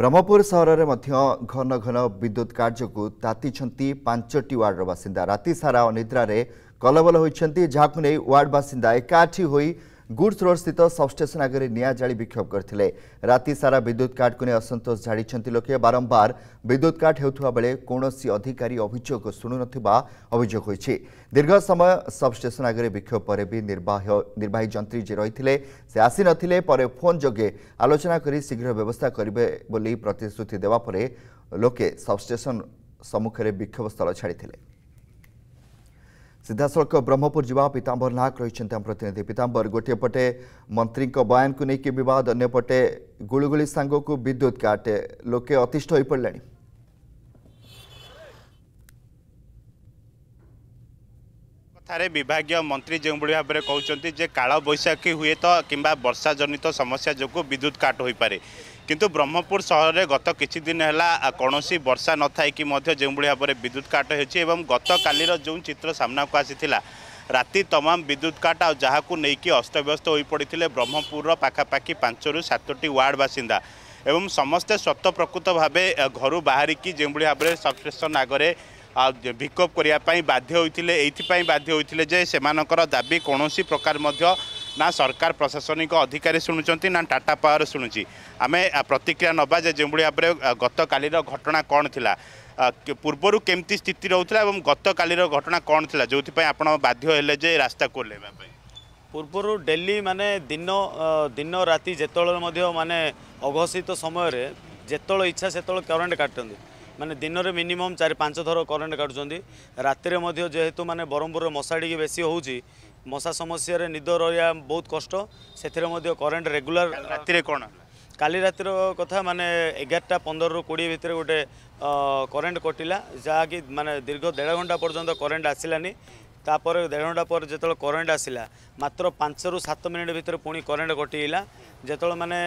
ବ୍ରହ୍ମପୁର ସହରରେ ମଧ୍ୟ ଘନ ଘନ ବିଦ୍ୟୁତ୍ କାର୍ଯ୍ୟକୁ ତାତିଛନ୍ତି ପାଞ୍ଚଟି ୱାର୍ଡର ବାସିନ୍ଦା ରାତି ସାରା ଅନିଦ୍ରାରେ କଲବଲ ହୋଇଛନ୍ତି ଯାହାକୁ ନେଇ ୱାର୍ଡ ବାସିନ୍ଦା ଏକାଠି ହୋଇ ગુડ્સ રોડ સ્થિત સબસ્ટેશન આગળ નિયા જાળી વિક્ષોભ કરીલે રાતે સારા વિદ્યુત કાટકુ નહીં અસંતોષ જાળિંટ લોકે બારંબાર વિદ્યુત કાટ હેઉવા બેલે કૌણસી અધિકારી અભિયોગ શુણુનવા અભિયોગ હોઈ દીર્ઘ સમય સબસ્ટેશન આગળ વિક્ષોભ પરે બી નિર્વાહી ଯନ୍ତ୍ରୀ ଯିଏ ରହିଥିଲେ ସେ ଆସିନଥିଲେ ପରେ ଫୋନ୍ ଯୋଗେ ଆଲୋଚନା କରି ଶୀଘ୍ର ବ୍ୟବସ୍ଥା କରିବେ ବୋଲି ପ୍ରତିଶ୍ରୁତି ଦେବା ପରେ ଲୋକେ ସବଷ୍ଟେସନ ସମ୍ମୁଖରେ ବିକ୍ଷୋଭ ସ୍ଥଳ ଛାଡ଼ିଥିଲେ ସିଧାସଳଖ ବ୍ରହ୍ମପୁର ଯିବା ପୀତାମ୍ବର ନାୟକ ରହିଛନ୍ତି ଆମ ପ୍ରତିନିଧି ପୀତାମ୍ବର ଗୋଟିଏ ପଟେ ମନ୍ତ୍ରୀଙ୍କ ବୟାନକୁ ନେଇକି ବିବାଦ ଅନ୍ୟପଟେ ଗୁଳିଗୁଳି ସାଙ୍ଗକୁ ବିଦ୍ୟୁତ କାଟ ଲୋକେ ଅତିଷ୍ଠ ହୋଇପଡ଼ିଲେଣି କଥାରେ ବିଭାଗୀୟ ମନ୍ତ୍ରୀ ଯେଉଁଭଳି ଭାବରେ କହୁଛନ୍ତି ଯେ କାଳବୈଶାଖୀ ହୁଏତ କିମ୍ବା ବର୍ଷା ଜନିତ ସମସ୍ୟା ଯୋଗୁଁ ବିଦ୍ୟୁତ କାଟ ହୋଇପାରେ কিন্তু ব্রহ্মপুর সহরের গত কিছু দিন হেলা কৌশি বর্ষা নথাইকি মধ্য যেভাবে ভাবে বিদ্যুৎ কাট হয়েছে এবং গতকাল যে চিত্র সামনাকু আসি রাতে তমাম বিদ্যুৎ কাট আহা নেই অস্তব্যস্ত হয়ে পড়ে ব্রহ্মপুর পাখাপাখি পাঁচ রু সাতটি ওয়ার্ড বাসিন্দা এবং সমস্তে স্বতঃপ্রকৃত ভাবে ঘর কি যেভাবে ভাবে সবস্টেসন আগে বিক্ষোভ করা বাধ্য হয়েছিল এইপাই বাধ্য হয়েছিল যে সে দাবি কৌশি প্রকার মধ্যে ନା ସରକାର ପ୍ରଶାସନିକ ଅଧିକାରୀ ଶୁଣୁଛନ୍ତି ନା ଟାଟା ପାୱାର ଶୁଣୁଛି ଆମେ ପ୍ରତିକ୍ରିୟା ନେବା ଯେ ଯେଉଁଭଳି ଭାବରେ ଗତକାଲିର ଘଟଣା କ'ଣ ଥିଲା ପୂର୍ବରୁ କେମିତି ସ୍ଥିତି ରହୁଥିଲା ଏବଂ ଗତକାଲିର ଘଟଣା କ'ଣ ଥିଲା ଯେଉଁଥିପାଇଁ ଆପଣ ବାଧ୍ୟ ହେଲେ ଯେ ରାସ୍ତାକୁ ଓହ୍ଲାଇବା ପାଇଁ ପୂର୍ବରୁ ଡେଲି ମାନେ ଦିନ ଦିନ ରାତି ଯେତେବେଳେ ମଧ୍ୟ ମାନେ ଅଘୋଷିତ ସମୟରେ ଯେତେବେଳେ ଇଚ୍ଛା ସେତେବେଳେ କରେଣ୍ଟ କାଟନ୍ତି ମାନେ ଦିନରେ ମିନିମମ୍ ଚାରି ପାଞ୍ଚ ଥର କରେଣ୍ଟ କାଟୁଛନ୍ତି ରାତିରେ ମଧ୍ୟ ଯେହେତୁ ମାନେ ବ୍ରହ୍ମପୁରରେ ମଶାଡ଼ିକି ବେଶୀ ହେଉଛି ମଶା ସମସ୍ୟାରେ ନିଦ ରହିବା ବହୁତ କଷ୍ଟ ସେଥିରେ ମଧ୍ୟ କରେଣ୍ଟ ରେଗୁଲାର ରାତିରେ କ'ଣ କାଲି ରାତିର କଥା ମାନେ ଏଗାରଟା ପନ୍ଦରରୁ କୋଡ଼ିଏ ଭିତରେ ଗୋଟେ କରେଣ୍ଟ କଟିଲା ଯାହାକି ମାନେ ଦୀର୍ଘ ଦେଢ଼ ଘଣ୍ଟା ପର୍ଯ୍ୟନ୍ତ କରେଣ୍ଟ ଆସିଲାନି ତାପରେ ଦେଢ଼ ଘଣ୍ଟା ପରେ ଯେତେବେଳେ କରେଣ୍ଟ ଆସିଲା ମାତ୍ର ପାଞ୍ଚରୁ ସାତ ମିନିଟ୍ ଭିତରେ ପୁଣି କରେଣ୍ଟ କଟିଗଲା ଯେତେବେଳେ ମାନେ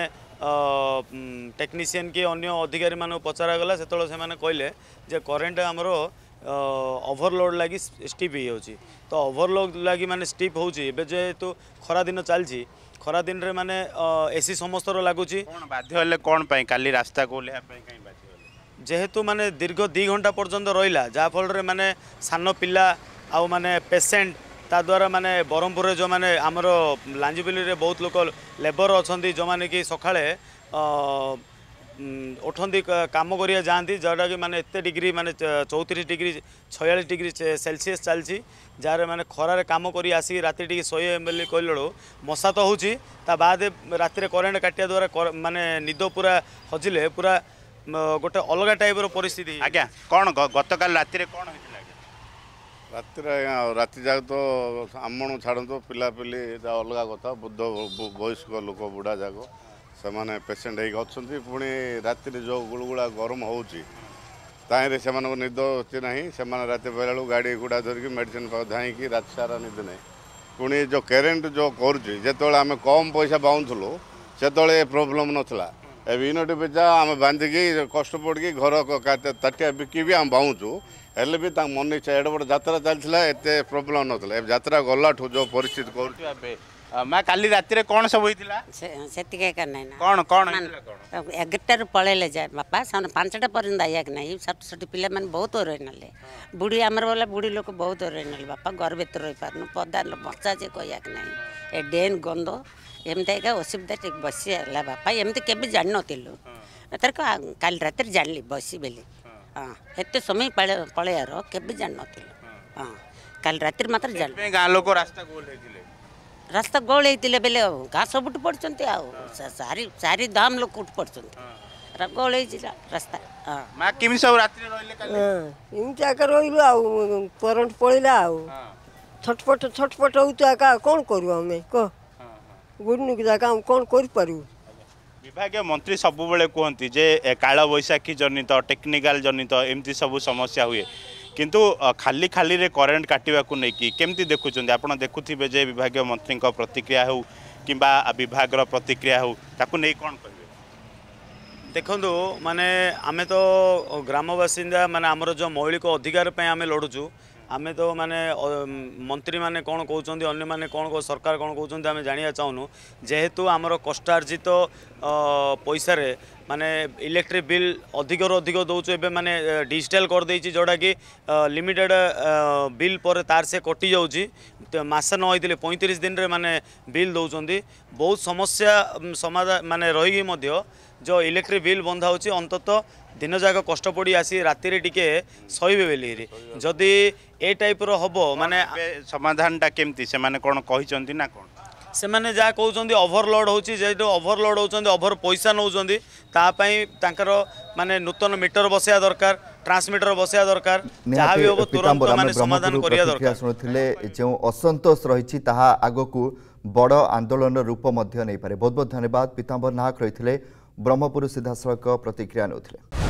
ଟେକ୍ନିସିଆନ୍ କି ଅନ୍ୟ ଅଧିକାରୀମାନଙ୍କୁ ପଚରାଗଲା ସେତେବେଳେ ସେମାନେ କହିଲେ ଯେ କରେଣ୍ଟ ଆମର ওভরলোড লাগি স্টিপ হয়ে তো ওভরলোড লাগি মানে স্টিপ হচ্ছে এবে যেহেতু খরাদিন চালছি খরাদিনে মানে এসি সমস্তর লাগুছি বাধ্য হলে কোণ পাই কালি রাস্তা ওহ্লাইয়া যেহেতু মানে দীর্ঘ দুই ঘন্টা পর্যন্ত রইলা যা ফলরে মানে সান পিলা আউ মানে পেসেন্ট ତାଦ୍ୱାରା ମାନେ ବ୍ରହ୍ମପୁରରେ ଯେଉଁମାନେ ଆମର ଲାଞ୍ଜିବିଲିରେ ବହୁତ ଲୋକ ଲେବର ଅଛନ୍ତି ଯେଉଁମାନେ କି ସକାଳେ ଉଠନ୍ତି କାମ କରିବା ଯାଆନ୍ତି ଯେଉଁଟାକି ମାନେ ଏତେ ଡିଗ୍ରୀ ମାନେ ଚଉତିରିଶ ଡିଗ୍ରୀ ଛୟାଳିଶ ଡିଗ୍ରୀ ସେଲସିୟସ୍ ଚାଲିଛି ଯାହାର ମାନେ ଖରାରେ କାମ କରି ଆସିକି ରାତି ଟିକେ ଶହେ ଏମ୍ ଏଲ୍ କହିଲାବେଳୁ ମଶା ତ ହେଉଛି ତା ବାଦେ ରାତିରେ କରେଣ୍ଟ କାଟିବା ଦ୍ୱାରା ମାନେ ନିଦ ପୁରା ହଜିଲେ ପୁରା ଗୋଟେ ଅଲଗା ଟାଇପ୍ର ପରିସ୍ଥିତି ଆଜ୍ଞା କ'ଣ ଗତକାଲି ରାତିରେ କ'ଣ ହେଇଥିଲା ରାତିରେ ଆଜ୍ଞା ରାତି ଯାକ ତ ଆମଣ ଛାଡ଼ନ୍ତୁ ପିଲାପିଲି ଅଲଗା କଥା ବୃଦ୍ଧ ବୟସ୍କ ଲୋକ ବୁଢ଼ା ଯାକ ସେମାନେ ପେସେଣ୍ଟ ହେଇକି ଅଛନ୍ତି ପୁଣି ରାତିରେ ଯେଉଁ ଗୁଳୁଗୁଳା ଗରମ ହେଉଛି ତାହିଁରେ ସେମାନଙ୍କୁ ନିଦ ହେଉଛି ନାହିଁ ସେମାନେ ରାତି ବେଳକୁ ଗାଡ଼ି ଗୁଡ଼ା ଧରିକି ମେଡ଼ିସିନ୍ ଧାଇଁକି ରାତି ସାରା ନିଦ ନାହିଁ ପୁଣି ଯେଉଁ କରେଣ୍ଟ ଯେଉଁ କରୁଛି ଯେତେବେଳେ ଆମେ କମ୍ ପଇସା ପାଉଥିଲୁ ସେତେବେଳେ ଏ ପ୍ରୋବ୍ଲେମ୍ ନଥିଲା ଏବେ ୟୁନିଟ୍ ପିଛା ଆମେ ବାନ୍ଧିକି କଷ୍ଟ ପଡ଼ିକି ଘର ତାଟିଆ ବିକି ବି ଆମେ ବାହୁଛୁ ହେଲେ ବି ତାଙ୍କ ମନ ଇଚ୍ଛା ଏଡ଼େ ବଡ଼ ଯାତ୍ରା ଚାଲିଥିଲା ଏତେ ପ୍ରୋବ୍ଲେମ୍ ନଥିଲା ଏବେ ଯାତ୍ରା ଗଲାଠୁ ଯେଉଁ ପରିସ୍ଥିତି କରୁଛୁ ଏବେ ମା କାଲି ରାତିରେ କ'ଣ ସବୁ ହେଇଥିଲା ସେତିକି ଏକା ନାହିଁ ନା କ'ଣ କ'ଣ ଏଗାରଟାରୁ ପଳେଇଲେ ଯାଏ ବାପା ପାଞ୍ଚଟା ପର୍ଯ୍ୟନ୍ତ ଆଇଆକୁ ନାହିଁ ଛୋଟ ଛୋଟ ପିଲାମାନେ ବହୁତ ଓରେଇ ନେଲେ ବୁଢ଼ୀ ଆମର ବୋଲେ ବୁଢ଼ୀ ଲୋକ ବହୁତ ଓରେଇ ନେଲେ ବାପା ଘର ଭିତରେ ରହିପାରୁନୁ ପଦା ବର୍ଷା ଯେ କହିଆକୁ ନାହିଁ ଏ ଡେନ୍ ଗନ୍ଧ ଏମିତି ଏକା ଅସୁବିଧା ଟିକେ ବସି ହେଲା ବାପା ଏମିତି କେବେ ଜାଣିନଥିଲୁ ଏଥରକ କାଲି ରାତିରେ ଜାଣିଲି ବସି ବୋଲି ହଁ ଏତେ ସମୟ ପଳେ ପଳେଇବାର କେବେ ଜାଣିନଥିଲୁ ହଁ କାଲି ରାତିରେ ମାତ୍ର ଜାଣିଲି ଗାଁ ଲୋକ ରାସ୍ତା ଗୋଲ ହେଇଥିଲେ ରାସ୍ତା ଗହଳି ହେଇଥିଲେ ବେଲେ ଘାସ ବୁଟି ପଡ଼ୁଛନ୍ତି ଆଉ ସାରି ସାରି ଦାମ ଲୋକ ଉଠି ପଡ଼ୁଛନ୍ତି ଗହଳି ହେଇଛି ରାସ୍ତା ମା' କେମିତି ସବୁ ରାତିରେ ରହିଲେ ଏମିତି ଆକା ରହିଲୁ ଆଉ କରେଣ୍ଟ ପଳେଇଲା ଆଉ ଛଟପଟ ଛଟପଟ ହେଉଛୁ ଆକା କ'ଣ କରିବୁ ଆମେ କହ ଗୁଡ଼ନୁକି ଜାଗା ଆମେ କ'ଣ କରିପାରିବୁ ବିଭାଗୀୟ ମନ୍ତ୍ରୀ ସବୁବେଳେ କୁହନ୍ତି ଯେ କାଳବୈଶାଖୀ ଜନିତ ଟେକ୍ନିକାଲ ଜନିତ ଏମିତି ସବୁ ସମସ୍ୟା ହୁଏ কিন্তু খালি খালিরে করেন্ট কাটিবাকু নেইকি কেমতি দেখুছেন আপনার দেখুথিবে যে বিভাগীয় মন্ত্রী প্রতিক্রিয়া হোক কিংবা বিভাগর প্রতিক্রিয়া হোক তাকে নেই কম করবে ଦେଖନ୍ତୁ ମାନେ ଆମେ ତ ଗ୍ରାମ ବାସିନ୍ଦା ମାନେ ଆମର ଯେଉଁ ମୌଳିକ ଅଧିକାର ପାଇଁ ଆମେ ଲଢ଼ୁଛୁ ଆମେ ତ ମାନେ ମନ୍ତ୍ରୀମାନେ କ'ଣ କହୁଛନ୍ତି ଅନ୍ୟମାନେ କ'ଣ ସରକାର କ'ଣ କହୁଛନ୍ତି ଆମେ ଜାଣିବା ଚାହୁଁନୁ ଯେହେତୁ ଆମର କଷ୍ଟାର୍ଜିତ পয়সার মানে ইলেকট্রিক বিল অধিকর অধিক দৌছু এবে মানে ডিজিটাল করেদেছি যেটা কি লিমিটেড বিল পরে তার সে কটি যাচ্ছি মাসে ন হয়েছিল পঁয়ত্রিশ দিনের মানে বিল দৌঁচান বহু সমস্যা সমাধান মানে রইকি মধ্য যে ইলেকট্রিক বিল বন্ধা হচ্ছে অন্তত দিন যাক কষ্ট পড়ি আসি রাতে টিকে সইবে বেলি যদি এ টাইপর হব মানে সমাধানটা কেমতি সে কোণ কিন্তু না কোণ त्यो जहाँ कि ओभरलोड हौ अभरलोड हौभर पैसा नउँदै तापर मूत मिटर बसै दर ट्रान्समिटर बसैवा दरु असन्तोष रह आन्दोलन रूपमा बहुत बहुत धन्यवाद पीताम्बर नाह्रे ब्रह्मपुर सिधासँग प्रतिक्रिया न